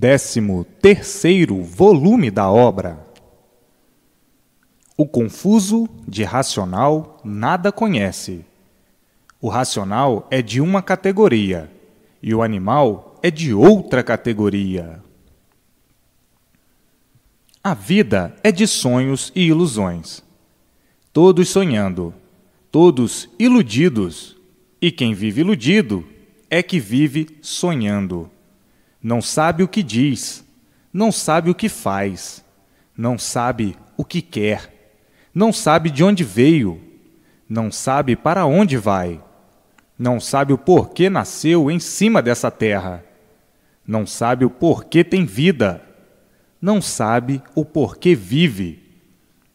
Décimo terceiro volume da obra. O confuso de racional nada conhece. O racional é de uma categoria e o animal é de outra categoria. A vida é de sonhos e ilusões. Todos sonhando, todos iludidos, e quem vive iludido é que vive sonhando. Não sabe o que diz, não sabe o que faz, não sabe o que quer, não sabe de onde veio, não sabe para onde vai, não sabe o porquê nasceu em cima dessa terra, não sabe o porquê tem vida, não sabe o porquê vive,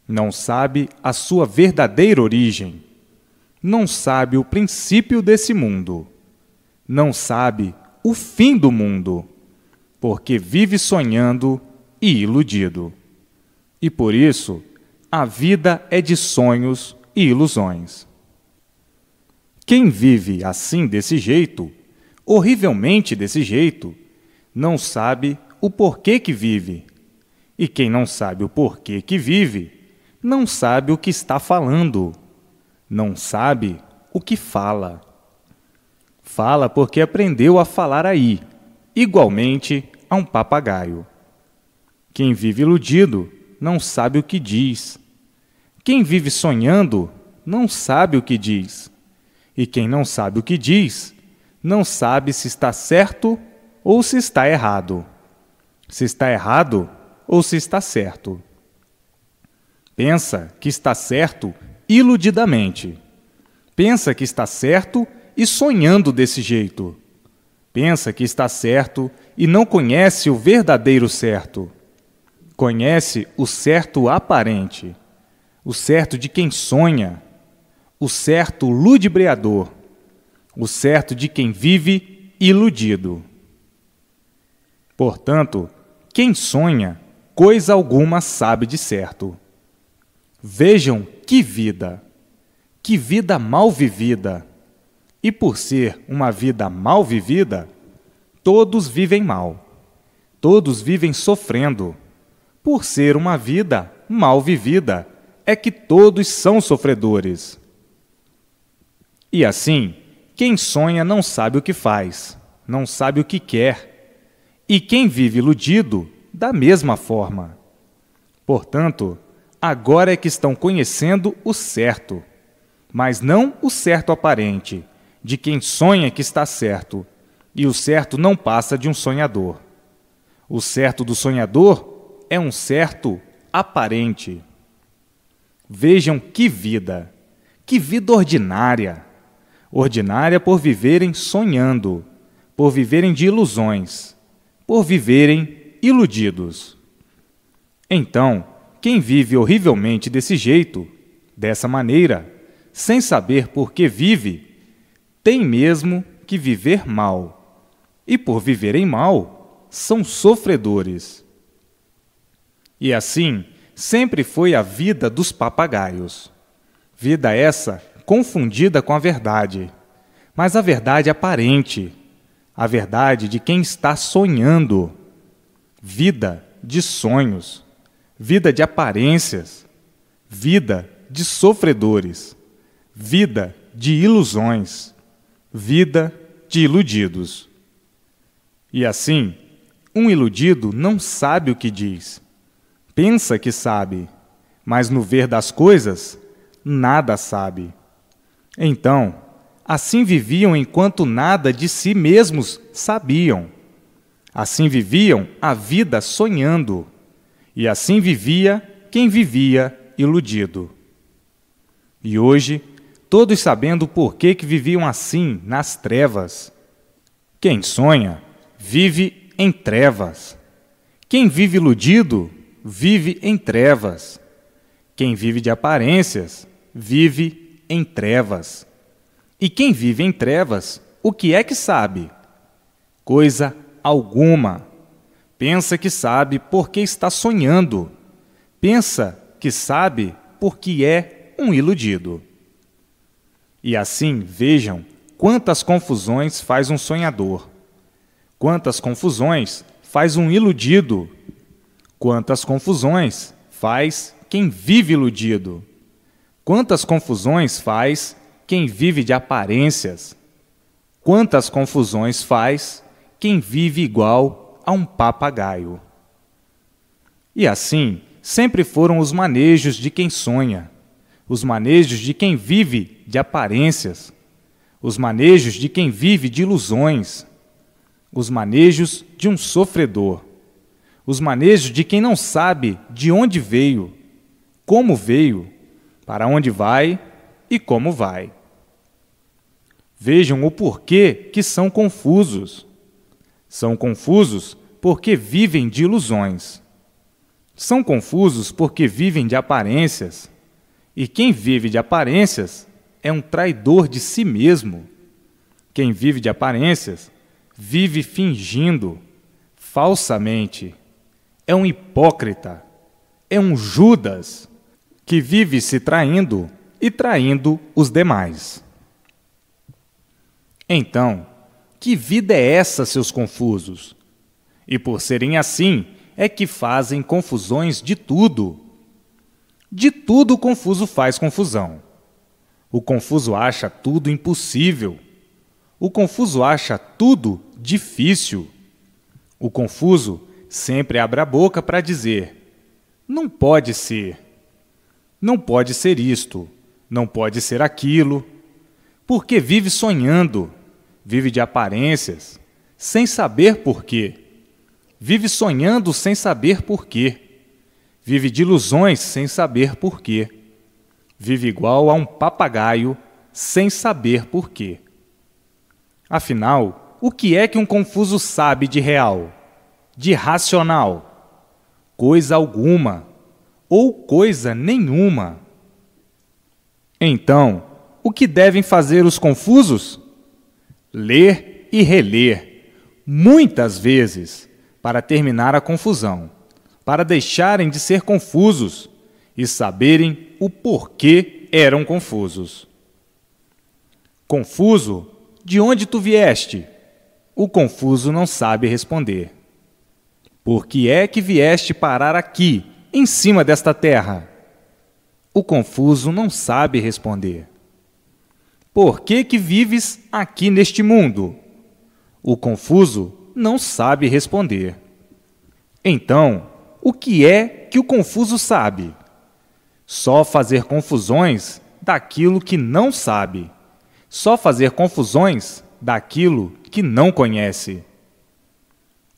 não sabe a sua verdadeira origem, não sabe o princípio desse mundo, não sabe o fim do mundo porque vive sonhando e iludido. E por isso, a vida é de sonhos e ilusões. Quem vive assim desse jeito, horrivelmente desse jeito, não sabe o porquê que vive. E quem não sabe o porquê que vive, não sabe o que está falando, não sabe o que fala. Fala porque aprendeu a falar aí, igualmente a um papagaio. Quem vive iludido não sabe o que diz. Quem vive sonhando não sabe o que diz. E quem não sabe o que diz, não sabe se está certo ou se está errado. Se está errado ou se está certo. Pensa que está certo iludidamente. Pensa que está certo e sonhando desse jeito. Pensa que está certo e não conhece o verdadeiro certo. Conhece o certo aparente, o certo de quem sonha, o certo ludibriador, o certo de quem vive iludido. Portanto, quem sonha, coisa alguma sabe de certo. Vejam que vida! Que vida mal vivida! E por ser uma vida mal vivida, todos vivem mal. Todos vivem sofrendo. Por ser uma vida mal vivida, é que todos são sofredores. E assim, quem sonha não sabe o que faz, não sabe o que quer. E quem vive iludido, da mesma forma. Portanto, agora é que estão conhecendo o certo, mas não o certo aparente de quem sonha que está certo, e o certo não passa de um sonhador. O certo do sonhador é um certo aparente. Vejam que vida, que vida ordinária! Ordinária por viverem sonhando, por viverem de ilusões, por viverem iludidos. Então, quem vive horrivelmente desse jeito, dessa maneira, sem saber por que vive, tem mesmo que viver mal, e por viverem mal, são sofredores. E assim sempre foi a vida dos papagaios. Vida essa confundida com a verdade, mas a verdade aparente, a verdade de quem está sonhando. Vida de sonhos, vida de aparências, vida de sofredores, vida de ilusões vida de iludidos. E assim, um iludido não sabe o que diz. Pensa que sabe, mas no ver das coisas, nada sabe. Então, assim viviam enquanto nada de si mesmos sabiam. Assim viviam a vida sonhando. E assim vivia quem vivia iludido. E hoje, todos sabendo por que, que viviam assim, nas trevas. Quem sonha, vive em trevas. Quem vive iludido, vive em trevas. Quem vive de aparências, vive em trevas. E quem vive em trevas, o que é que sabe? Coisa alguma. Pensa que sabe porque está sonhando. Pensa que sabe porque é um iludido. E assim, vejam quantas confusões faz um sonhador, quantas confusões faz um iludido, quantas confusões faz quem vive iludido, quantas confusões faz quem vive de aparências, quantas confusões faz quem vive igual a um papagaio. E assim sempre foram os manejos de quem sonha os manejos de quem vive de aparências, os manejos de quem vive de ilusões, os manejos de um sofredor, os manejos de quem não sabe de onde veio, como veio, para onde vai e como vai. Vejam o porquê que são confusos. São confusos porque vivem de ilusões. São confusos porque vivem de aparências. E quem vive de aparências é um traidor de si mesmo. Quem vive de aparências vive fingindo, falsamente. É um hipócrita, é um Judas que vive se traindo e traindo os demais. Então, que vida é essa, seus confusos? E por serem assim, é que fazem confusões de tudo de tudo o confuso faz confusão. O confuso acha tudo impossível. O confuso acha tudo difícil. O confuso sempre abre a boca para dizer: não pode ser. Não pode ser isto. Não pode ser aquilo. Porque vive sonhando, vive de aparências, sem saber porquê. Vive sonhando sem saber porquê. Vive de ilusões sem saber porquê. Vive igual a um papagaio sem saber porquê. Afinal, o que é que um confuso sabe de real? De racional? Coisa alguma, ou coisa nenhuma. Então, o que devem fazer os confusos? Ler e reler, muitas vezes, para terminar a confusão para deixarem de ser confusos e saberem o porquê eram confusos. Confuso, de onde tu vieste? O confuso não sabe responder. Por que é que vieste parar aqui, em cima desta terra? O confuso não sabe responder. Por que que vives aqui neste mundo? O confuso não sabe responder. Então, o que é que o confuso sabe? Só fazer confusões daquilo que não sabe. Só fazer confusões daquilo que não conhece.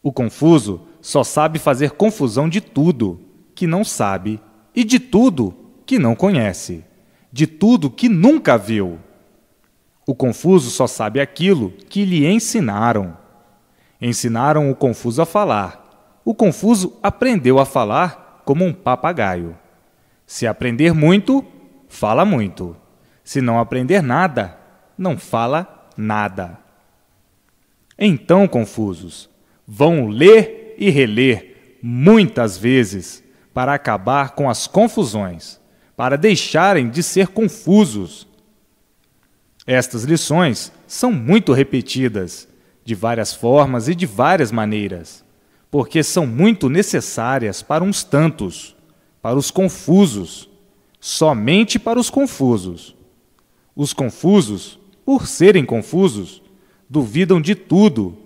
O confuso só sabe fazer confusão de tudo que não sabe e de tudo que não conhece, de tudo que nunca viu. O confuso só sabe aquilo que lhe ensinaram. Ensinaram o confuso a falar, o confuso aprendeu a falar como um papagaio. Se aprender muito, fala muito. Se não aprender nada, não fala nada. Então, confusos, vão ler e reler muitas vezes para acabar com as confusões, para deixarem de ser confusos. Estas lições são muito repetidas, de várias formas e de várias maneiras porque são muito necessárias para uns tantos, para os confusos, somente para os confusos. Os confusos, por serem confusos, duvidam de tudo,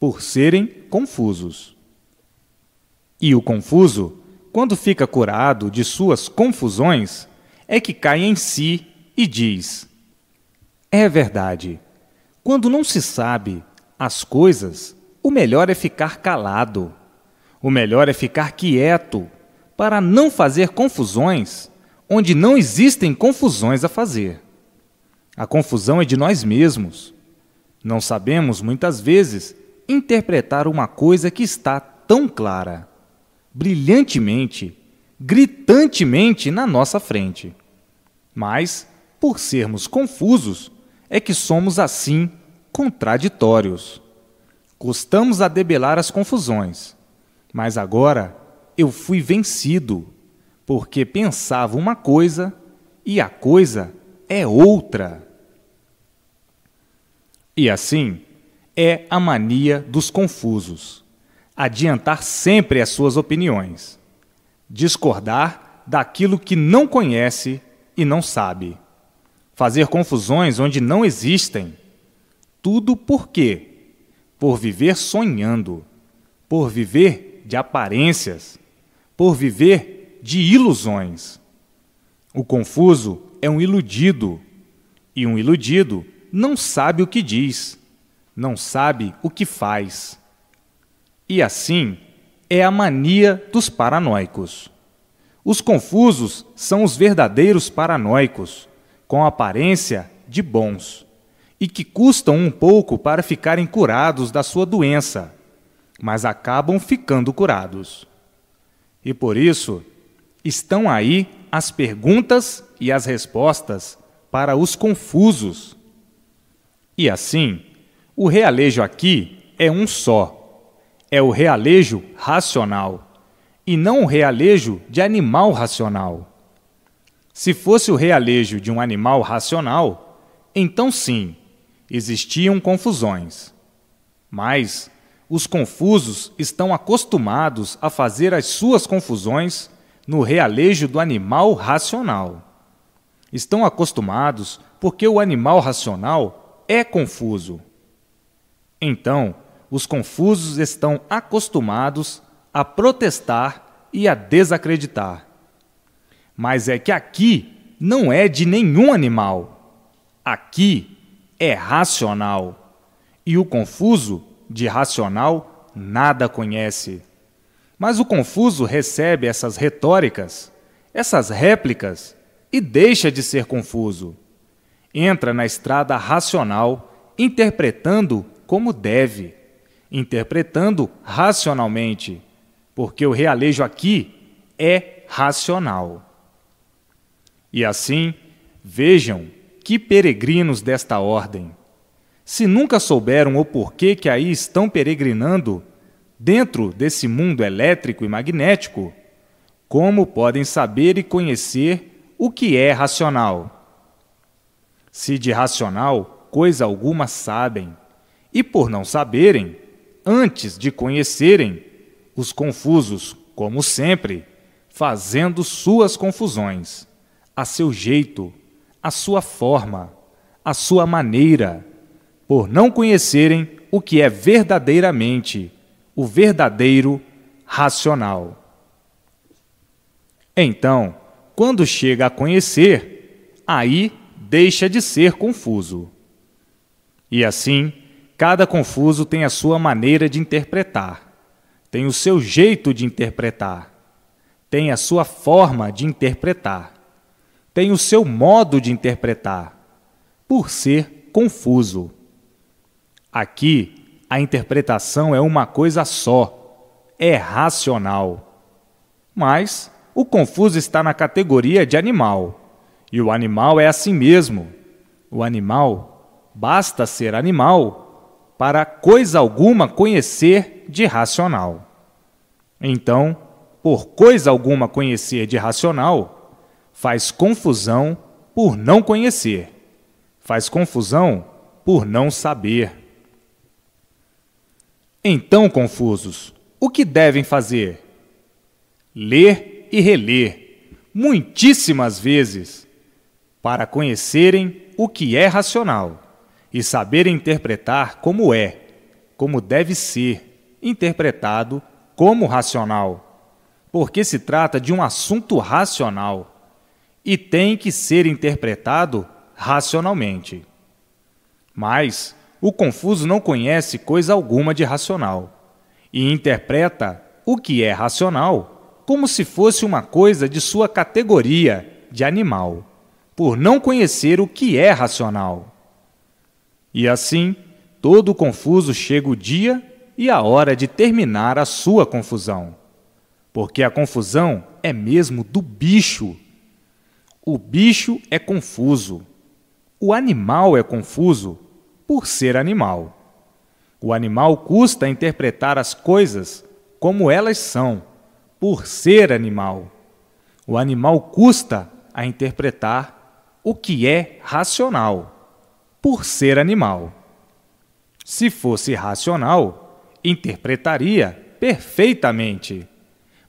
por serem confusos. E o confuso, quando fica curado de suas confusões, é que cai em si e diz: É verdade. Quando não se sabe as coisas, o melhor é ficar calado. O melhor é ficar quieto para não fazer confusões onde não existem confusões a fazer. A confusão é de nós mesmos. Não sabemos, muitas vezes, interpretar uma coisa que está tão clara, brilhantemente, gritantemente na nossa frente. Mas, por sermos confusos, é que somos assim contraditórios. Custamos a debelar as confusões mas agora eu fui vencido, porque pensava uma coisa e a coisa é outra. E assim é a mania dos confusos. Adiantar sempre as suas opiniões. Discordar daquilo que não conhece e não sabe. Fazer confusões onde não existem. Tudo por quê? Por viver sonhando. Por viver de aparências, por viver de ilusões. O confuso é um iludido, e um iludido não sabe o que diz, não sabe o que faz. E assim é a mania dos paranoicos. Os confusos são os verdadeiros paranoicos, com aparência de bons, e que custam um pouco para ficarem curados da sua doença mas acabam ficando curados. E por isso, estão aí as perguntas e as respostas para os confusos. E assim, o realejo aqui é um só. É o realejo racional, e não o realejo de animal racional. Se fosse o realejo de um animal racional, então sim, existiam confusões. Mas os confusos estão acostumados a fazer as suas confusões no realejo do animal racional. Estão acostumados porque o animal racional é confuso. Então, os confusos estão acostumados a protestar e a desacreditar. Mas é que aqui não é de nenhum animal. Aqui é racional. E o confuso de racional nada conhece. Mas o confuso recebe essas retóricas, essas réplicas, e deixa de ser confuso. Entra na estrada racional, interpretando como deve, interpretando racionalmente, porque o realejo aqui é racional. E assim, vejam que peregrinos desta ordem se nunca souberam o porquê que aí estão peregrinando, dentro desse mundo elétrico e magnético, como podem saber e conhecer o que é racional? Se de racional coisa alguma sabem, e por não saberem, antes de conhecerem, os confusos, como sempre, fazendo suas confusões, a seu jeito, a sua forma, a sua maneira por não conhecerem o que é verdadeiramente o verdadeiro racional. Então, quando chega a conhecer, aí deixa de ser confuso. E assim, cada confuso tem a sua maneira de interpretar, tem o seu jeito de interpretar, tem a sua forma de interpretar, tem o seu modo de interpretar, por ser confuso. Aqui, a interpretação é uma coisa só: é racional. Mas o confuso está na categoria de animal. E o animal é assim mesmo. O animal basta ser animal para coisa alguma conhecer de racional. Então, por coisa alguma conhecer de racional, faz confusão por não conhecer, faz confusão por não saber. Então, confusos, o que devem fazer? Ler e reler, muitíssimas vezes, para conhecerem o que é racional e saber interpretar como é, como deve ser interpretado como racional, porque se trata de um assunto racional e tem que ser interpretado racionalmente. Mas o confuso não conhece coisa alguma de racional e interpreta o que é racional como se fosse uma coisa de sua categoria de animal, por não conhecer o que é racional. E assim, todo confuso chega o dia e a hora de terminar a sua confusão, porque a confusão é mesmo do bicho. O bicho é confuso, o animal é confuso por ser animal. O animal custa interpretar as coisas como elas são, por ser animal. O animal custa a interpretar o que é racional, por ser animal. Se fosse racional, interpretaria perfeitamente.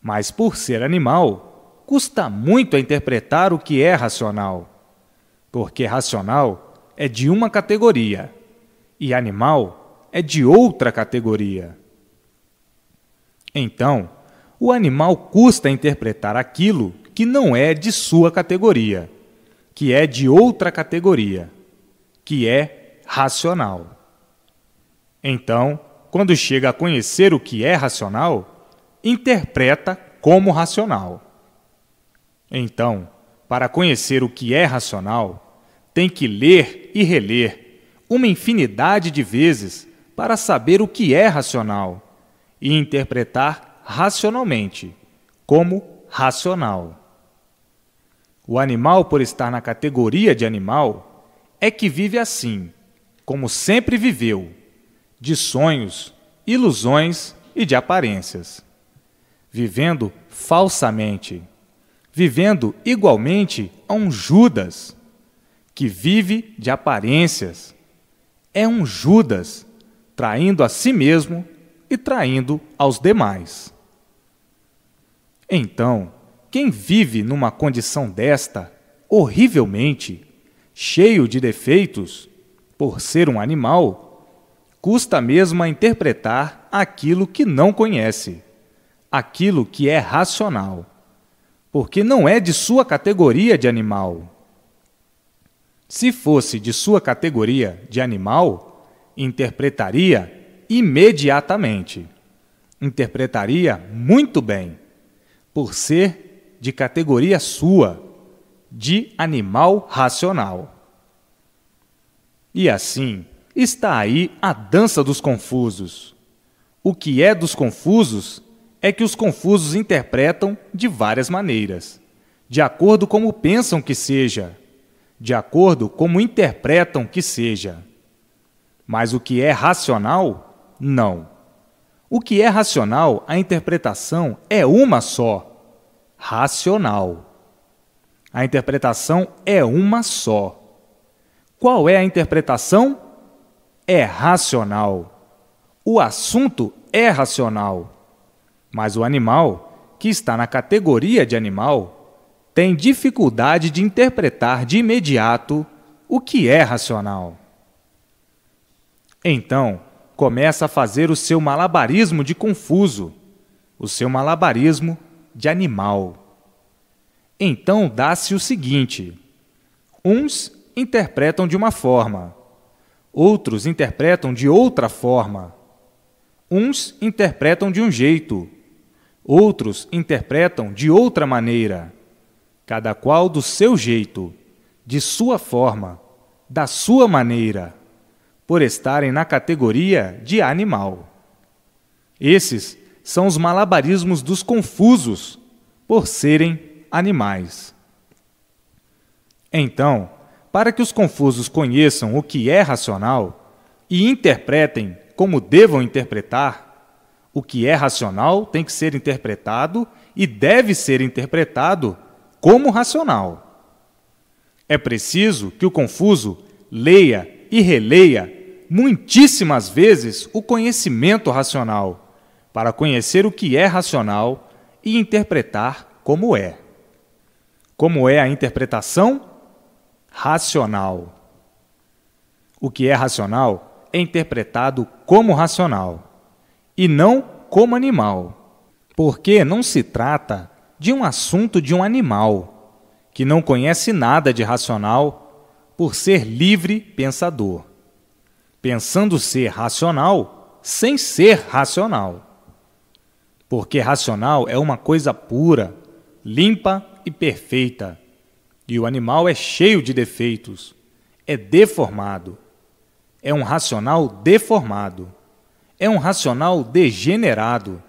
Mas por ser animal, custa muito a interpretar o que é racional. Porque racional é de uma categoria e animal é de outra categoria. Então, o animal custa interpretar aquilo que não é de sua categoria, que é de outra categoria, que é racional. Então, quando chega a conhecer o que é racional, interpreta como racional. Então, para conhecer o que é racional, tem que ler e reler uma infinidade de vezes para saber o que é racional e interpretar racionalmente, como racional. O animal, por estar na categoria de animal, é que vive assim, como sempre viveu, de sonhos, ilusões e de aparências, vivendo falsamente, vivendo igualmente a um Judas, que vive de aparências é um Judas, traindo a si mesmo e traindo aos demais. Então, quem vive numa condição desta, horrivelmente, cheio de defeitos, por ser um animal, custa mesmo a interpretar aquilo que não conhece, aquilo que é racional, porque não é de sua categoria de animal. Se fosse de sua categoria de animal, interpretaria imediatamente. Interpretaria muito bem, por ser de categoria sua, de animal racional. E assim está aí a dança dos confusos. O que é dos confusos é que os confusos interpretam de várias maneiras, de acordo como pensam que seja de acordo como interpretam que seja. Mas o que é racional, não. O que é racional, a interpretação é uma só: racional. A interpretação é uma só. Qual é a interpretação? É racional. O assunto é racional. Mas o animal, que está na categoria de animal, tem dificuldade de interpretar de imediato o que é racional. Então, começa a fazer o seu malabarismo de confuso, o seu malabarismo de animal. Então dá-se o seguinte: uns interpretam de uma forma, outros interpretam de outra forma. Uns interpretam de um jeito, outros interpretam de outra maneira cada qual do seu jeito, de sua forma, da sua maneira, por estarem na categoria de animal. Esses são os malabarismos dos confusos, por serem animais. Então, para que os confusos conheçam o que é racional e interpretem como devam interpretar, o que é racional tem que ser interpretado e deve ser interpretado como racional. É preciso que o confuso leia e releia muitíssimas vezes o conhecimento racional, para conhecer o que é racional e interpretar como é. Como é a interpretação? Racional. O que é racional é interpretado como racional e não como animal, porque não se trata de um assunto de um animal, que não conhece nada de racional, por ser livre pensador, pensando ser racional sem ser racional. Porque racional é uma coisa pura, limpa e perfeita, e o animal é cheio de defeitos, é deformado. É um racional deformado, é um racional degenerado,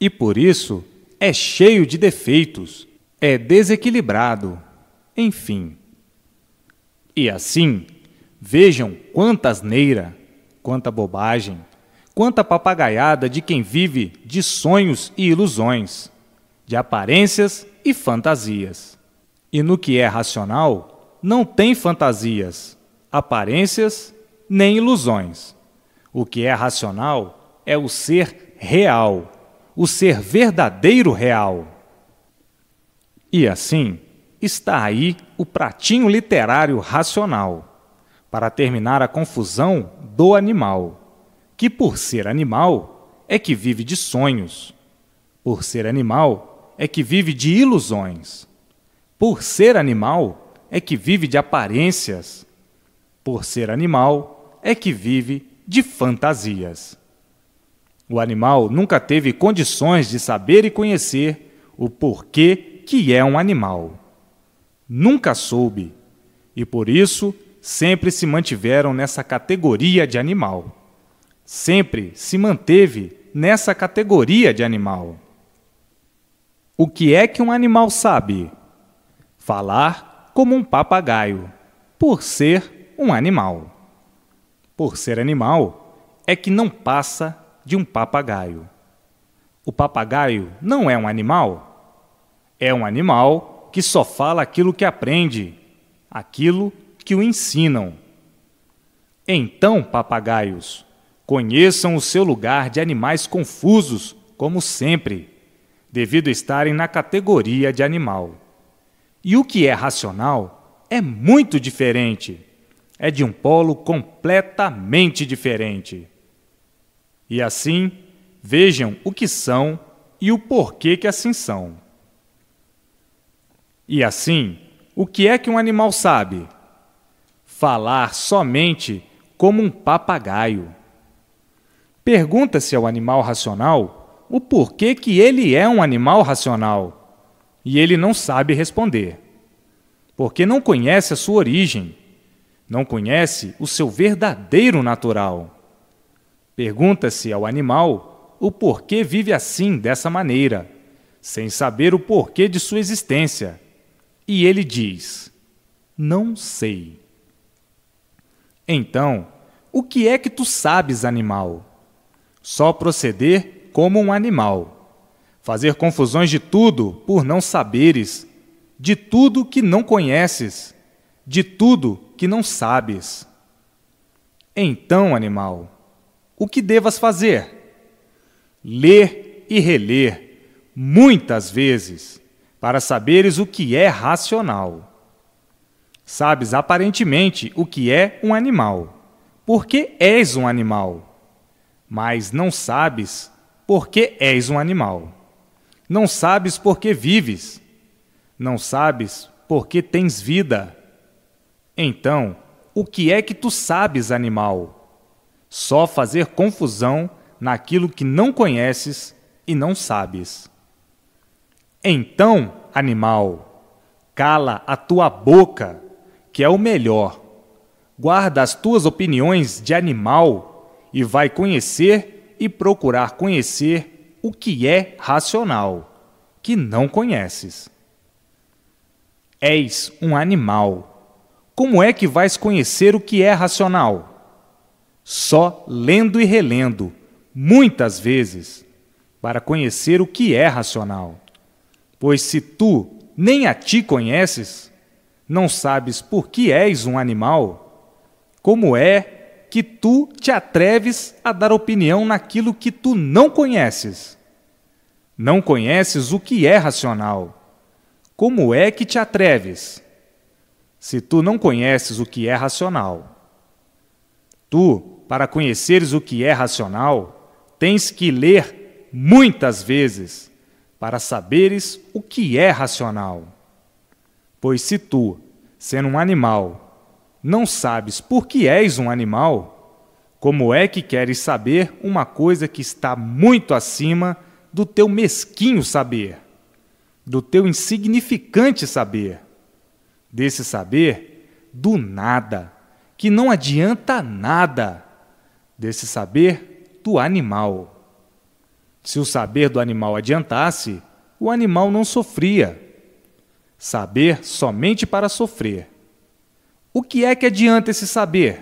e por isso é cheio de defeitos, é desequilibrado, enfim. E assim, vejam quanta asneira, quanta bobagem, quanta papagaiada de quem vive de sonhos e ilusões, de aparências e fantasias. E no que é racional, não tem fantasias, aparências nem ilusões. O que é racional é o ser real o ser verdadeiro real. E assim está aí o pratinho literário racional, para terminar a confusão do animal, que por ser animal é que vive de sonhos, por ser animal é que vive de ilusões, por ser animal é que vive de aparências, por ser animal é que vive de fantasias. O animal nunca teve condições de saber e conhecer o porquê que é um animal. Nunca soube, e por isso sempre se mantiveram nessa categoria de animal. Sempre se manteve nessa categoria de animal. O que é que um animal sabe? Falar como um papagaio, por ser um animal. Por ser animal, é que não passa de um papagaio. O papagaio não é um animal. É um animal que só fala aquilo que aprende, aquilo que o ensinam. Então, papagaios, conheçam o seu lugar de animais confusos, como sempre, devido a estarem na categoria de animal. E o que é racional é muito diferente. É de um polo completamente diferente. E assim, vejam o que são e o porquê que assim são. E assim, o que é que um animal sabe? Falar somente como um papagaio. Pergunta-se ao animal racional o porquê que ele é um animal racional, e ele não sabe responder, porque não conhece a sua origem, não conhece o seu verdadeiro natural. Pergunta-se ao animal o porquê vive assim, dessa maneira, sem saber o porquê de sua existência. E ele diz: Não sei. Então, o que é que tu sabes, animal? Só proceder como um animal. Fazer confusões de tudo por não saberes, de tudo que não conheces, de tudo que não sabes. Então, animal, o que devas fazer? Ler e reler, muitas vezes, para saberes o que é racional. Sabes aparentemente o que é um animal, porque és um animal, mas não sabes porque és um animal. Não sabes porque vives, não sabes porque tens vida. Então, o que é que tu sabes, animal? só fazer confusão naquilo que não conheces e não sabes. Então, animal, cala a tua boca, que é o melhor. Guarda as tuas opiniões de animal e vai conhecer e procurar conhecer o que é racional, que não conheces. És um animal. Como é que vais conhecer o que é racional? só lendo e relendo, muitas vezes, para conhecer o que é racional. Pois se tu nem a ti conheces, não sabes por que és um animal, como é que tu te atreves a dar opinião naquilo que tu não conheces? Não conheces o que é racional. Como é que te atreves? Se tu não conheces o que é racional, Tu, para conheceres o que é racional, tens que ler muitas vezes para saberes o que é racional. Pois se tu, sendo um animal, não sabes por que és um animal, como é que queres saber uma coisa que está muito acima do teu mesquinho saber, do teu insignificante saber? Desse saber, do nada que não adianta nada desse saber do animal. Se o saber do animal adiantasse, o animal não sofria. Saber somente para sofrer. O que é que adianta esse saber?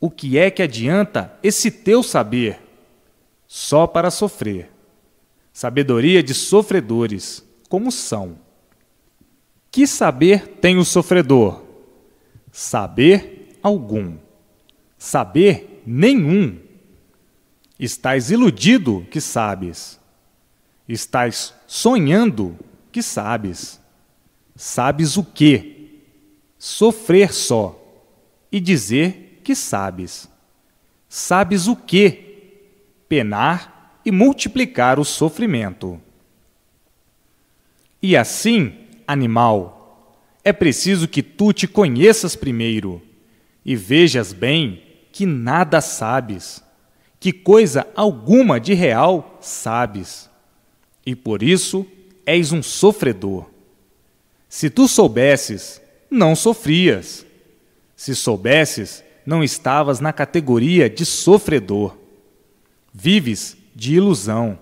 O que é que adianta esse teu saber? Só para sofrer. Sabedoria de sofredores, como são. Que saber tem o sofredor? Saber algum, saber nenhum. Estás iludido que sabes. Estás sonhando que sabes. Sabes o quê? Sofrer só e dizer que sabes. Sabes o quê? Penar e multiplicar o sofrimento. E assim, animal, é preciso que tu te conheças primeiro e vejas bem que nada sabes, que coisa alguma de real sabes, e por isso és um sofredor. Se tu soubesses, não sofrias. Se soubesses, não estavas na categoria de sofredor. Vives de ilusão.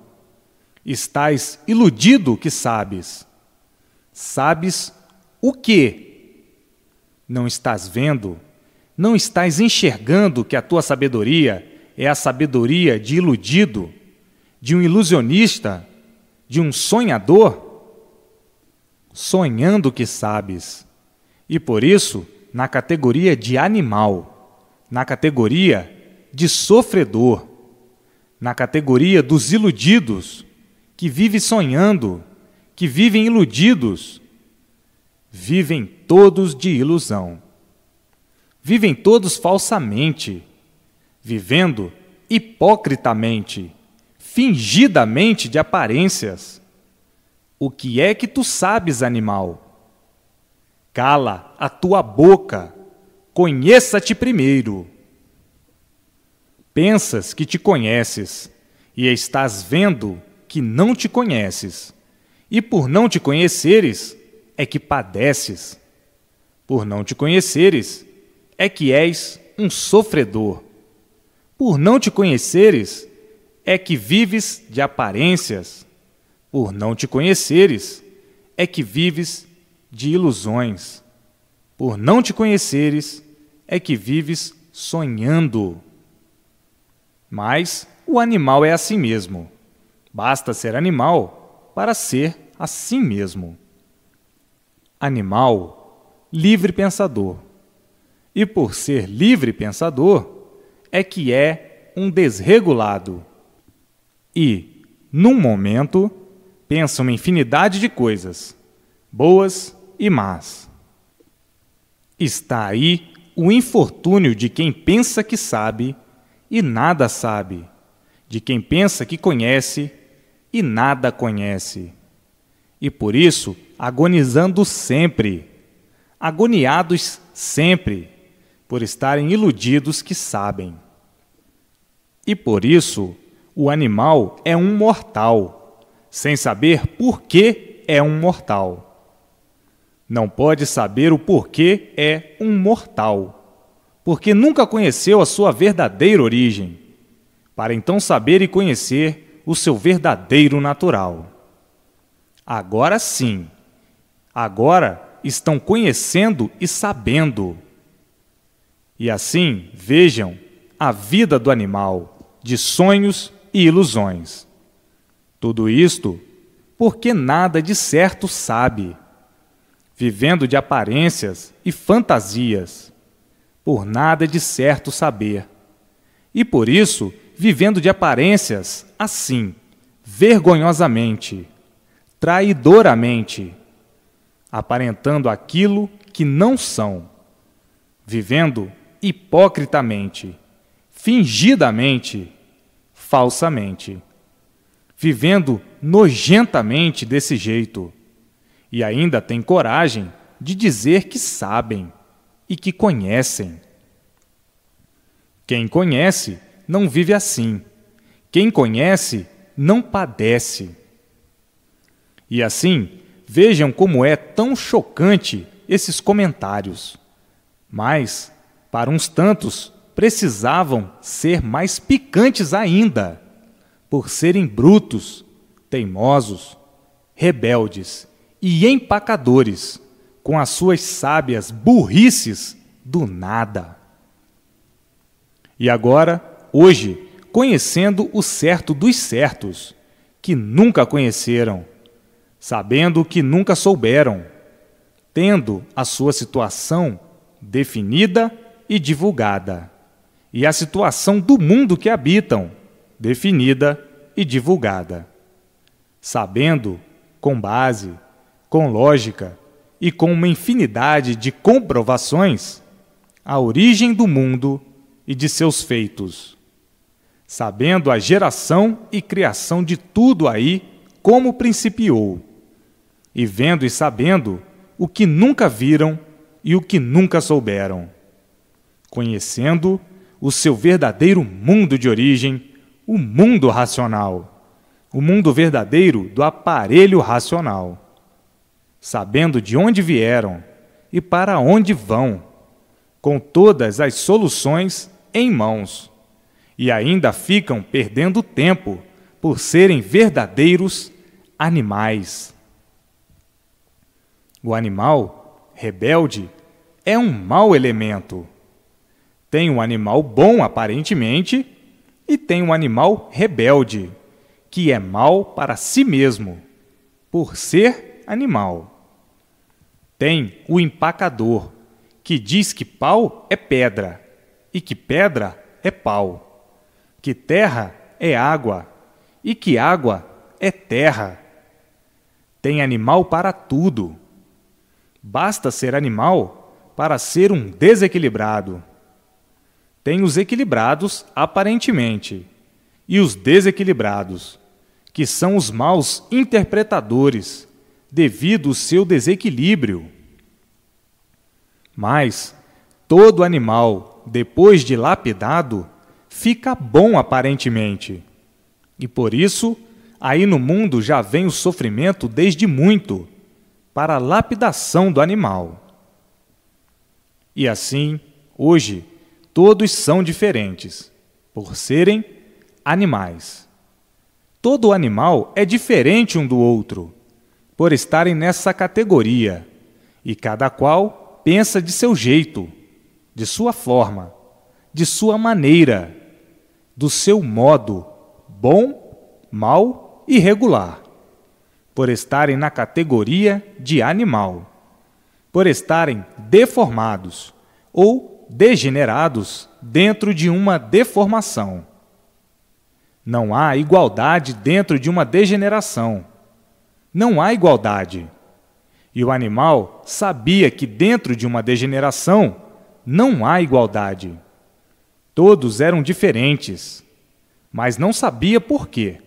Estás iludido que sabes. Sabes o quê? Não estás vendo não estás enxergando que a tua sabedoria é a sabedoria de iludido, de um ilusionista, de um sonhador? Sonhando que sabes. E por isso, na categoria de animal, na categoria de sofredor, na categoria dos iludidos, que vive sonhando, que vivem iludidos, vivem todos de ilusão vivem todos falsamente, vivendo hipocritamente, fingidamente de aparências. O que é que tu sabes, animal? Cala a tua boca, conheça-te primeiro. Pensas que te conheces e estás vendo que não te conheces. E por não te conheceres é que padeces. Por não te conheceres é que és um sofredor. Por não te conheceres, é que vives de aparências. Por não te conheceres, é que vives de ilusões. Por não te conheceres, é que vives sonhando. Mas o animal é assim mesmo. Basta ser animal para ser assim mesmo. Animal, livre pensador e por ser livre pensador, é que é um desregulado. E, num momento, pensa uma infinidade de coisas, boas e más. Está aí o infortúnio de quem pensa que sabe e nada sabe, de quem pensa que conhece e nada conhece. E por isso, agonizando sempre, agoniados sempre por estarem iludidos que sabem. E por isso, o animal é um mortal, sem saber por que é um mortal. Não pode saber o porquê é um mortal, porque nunca conheceu a sua verdadeira origem, para então saber e conhecer o seu verdadeiro natural. Agora sim, agora estão conhecendo e sabendo e assim, vejam a vida do animal, de sonhos e ilusões. Tudo isto porque nada de certo sabe, vivendo de aparências e fantasias, por nada de certo saber. E por isso, vivendo de aparências assim, vergonhosamente, traidoramente, aparentando aquilo que não são, vivendo hipocritamente, fingidamente, falsamente, vivendo nojentamente desse jeito, e ainda tem coragem de dizer que sabem e que conhecem. Quem conhece não vive assim. Quem conhece não padece. E assim, vejam como é tão chocante esses comentários. Mas para uns tantos, precisavam ser mais picantes ainda, por serem brutos, teimosos, rebeldes e empacadores com as suas sábias burrices do nada. E agora, hoje, conhecendo o certo dos certos, que nunca conheceram, sabendo o que nunca souberam, tendo a sua situação definida e divulgada, e a situação do mundo que habitam, definida e divulgada. Sabendo, com base, com lógica e com uma infinidade de comprovações, a origem do mundo e de seus feitos, sabendo a geração e criação de tudo aí como principiou, e vendo e sabendo o que nunca viram e o que nunca souberam conhecendo o seu verdadeiro mundo de origem, o mundo racional, o mundo verdadeiro do aparelho racional, sabendo de onde vieram e para onde vão, com todas as soluções em mãos, e ainda ficam perdendo tempo por serem verdadeiros animais. O animal, rebelde, é um mau elemento tem um animal bom, aparentemente, e tem um animal rebelde, que é mal para si mesmo, por ser animal. Tem o empacador, que diz que pau é pedra e que pedra é pau, que terra é água e que água é terra. Tem animal para tudo. Basta ser animal para ser um desequilibrado. Tem os equilibrados, aparentemente, e os desequilibrados, que são os maus interpretadores, devido ao seu desequilíbrio. Mas todo animal, depois de lapidado, fica bom aparentemente. E por isso, aí no mundo já vem o sofrimento desde muito, para a lapidação do animal. E assim, hoje, Todos são diferentes, por serem animais. Todo animal é diferente um do outro, por estarem nessa categoria, e cada qual pensa de seu jeito, de sua forma, de sua maneira, do seu modo, bom, mal e regular, por estarem na categoria de animal, por estarem deformados ou degenerados dentro de uma deformação. Não há igualdade dentro de uma degeneração. Não há igualdade. E o animal sabia que dentro de uma degeneração não há igualdade. Todos eram diferentes, mas não sabia por quê.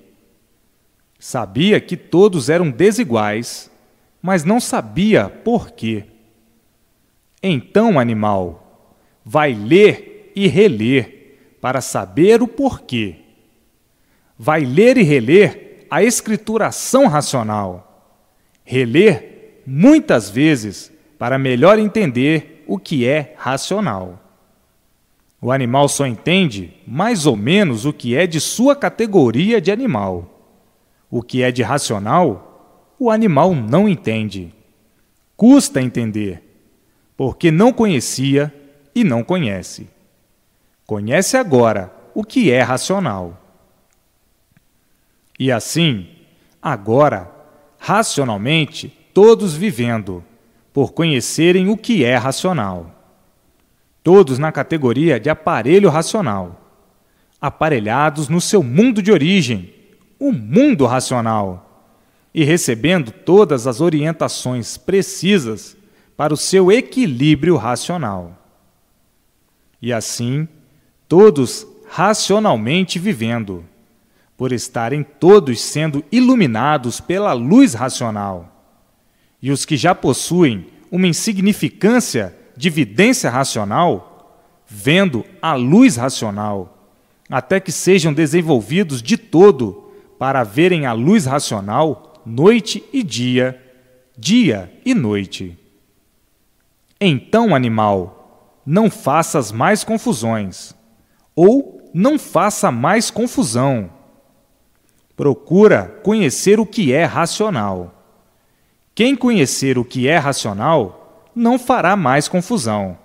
Sabia que todos eram desiguais, mas não sabia por quê. Então, animal, vai ler e reler para saber o porquê. Vai ler e reler a escrituração racional. Reler muitas vezes para melhor entender o que é racional. O animal só entende mais ou menos o que é de sua categoria de animal. O que é de racional, o animal não entende. Custa entender, porque não conhecia e não conhece. Conhece agora o que é racional. E assim, agora, racionalmente, todos vivendo, por conhecerem o que é racional. Todos na categoria de aparelho racional, aparelhados no seu mundo de origem, o mundo racional, e recebendo todas as orientações precisas para o seu equilíbrio racional e assim todos racionalmente vivendo, por estarem todos sendo iluminados pela luz racional. E os que já possuem uma insignificância de vidência racional, vendo a luz racional, até que sejam desenvolvidos de todo para verem a luz racional noite e dia, dia e noite. Então, animal, não faças mais confusões, ou não faça mais confusão. Procura conhecer o que é racional. Quem conhecer o que é racional não fará mais confusão,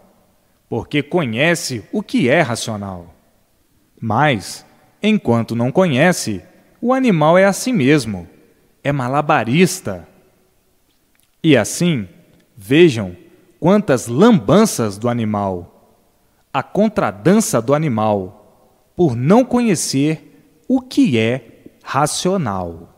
porque conhece o que é racional. Mas, enquanto não conhece, o animal é a si mesmo, é malabarista. E assim, vejam quantas lambanças do animal, a contradança do animal, por não conhecer o que é racional.